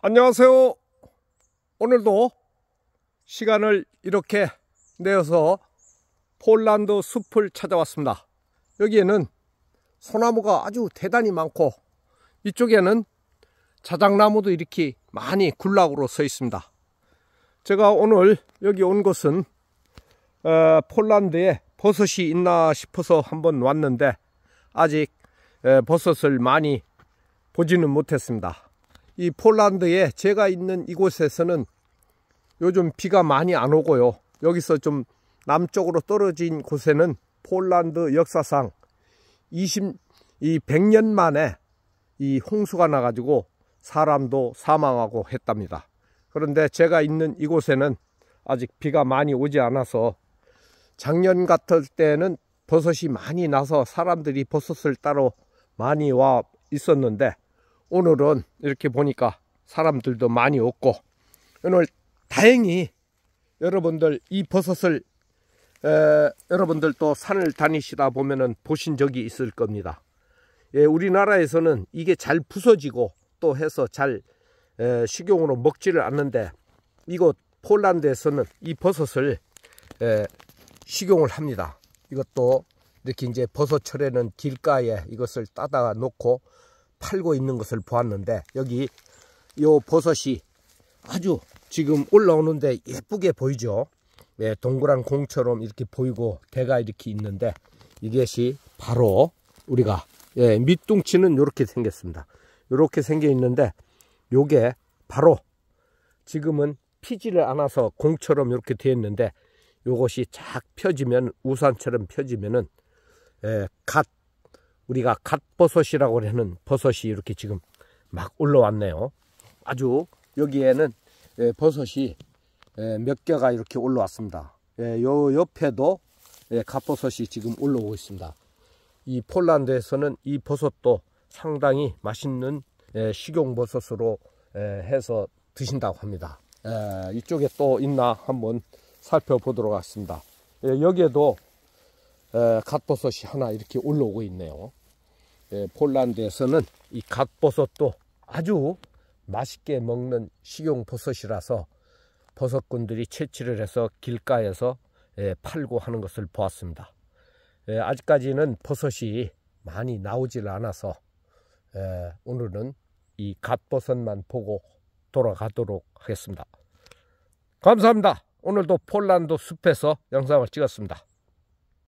안녕하세요. 오늘도 시간을 이렇게 내어서 폴란드 숲을 찾아왔습니다. 여기에는 소나무가 아주 대단히 많고 이쪽에는 자작나무도 이렇게 많이 군락으로 서 있습니다. 제가 오늘 여기 온 곳은 어, 폴란드에 버섯이 있나 싶어서 한번 왔는데 아직 버섯을 많이 보지는 못했습니다. 이 폴란드에 제가 있는 이곳에서는 요즘 비가 많이 안 오고요. 여기서 좀 남쪽으로 떨어진 곳에는 폴란드 역사상 20, 이 100년 만에 이 홍수가 나가지고 사람도 사망하고 했답니다. 그런데 제가 있는 이곳에는 아직 비가 많이 오지 않아서 작년 같을 때는 버섯이 많이 나서 사람들이 버섯을 따로 많이 와 있었는데 오늘은 이렇게 보니까 사람들도 많이 없고 오늘 다행히 여러분들 이 버섯을 에, 여러분들 도 산을 다니시다 보면은 보신 적이 있을 겁니다. 예, 우리나라에서는 이게 잘 부서지고 또 해서 잘 에, 식용으로 먹지를 않는데 이곳 폴란드에서는 이 버섯을 에, 식용을 합니다. 이것도 이렇게 이제 버섯철에는 길가에 이것을 따다가 놓고 팔고 있는 것을 보았는데 여기 요 버섯이 아주 지금 올라오는데 예쁘게 보이죠 네, 동그란 공처럼 이렇게 보이고 대가 이렇게 있는데 이것이 바로 우리가 예, 밑둥치는 이렇게 생겼습니다 이렇게 생겨 있는데 요게 바로 지금은 피지를 않아서 공처럼 이렇게 되어 있는데 요것이 쫙 펴지면 우산처럼 펴지면은 예, 갓 우리가 갓버섯이라고 하는 버섯이 이렇게 지금 막 올라왔네요. 아주 여기에는 예, 버섯이 예, 몇 개가 이렇게 올라왔습니다. 예, 요 옆에도 갓버섯이 지금 올라오고 있습니다. 이 폴란드에서는 이 버섯도 상당히 맛있는 식용버섯으로 해서 드신다고 합니다. 이쪽에 또 있나 한번 살펴보도록 하겠습니다. 여기에도 갓버섯이 하나 이렇게 올라오고 있네요. 예, 폴란드에서는 이 갓버섯도 아주 맛있게 먹는 식용버섯이라서 버섯꾼들이 채취를 해서 길가에서 예, 팔고 하는 것을 보았습니다. 예, 아직까지는 버섯이 많이 나오질 않아서 오늘은 이 갓버섯만 보고 돌아가도록 하겠습니다. 감사합니다. 오늘도 폴란드 숲에서 영상을 찍었습니다.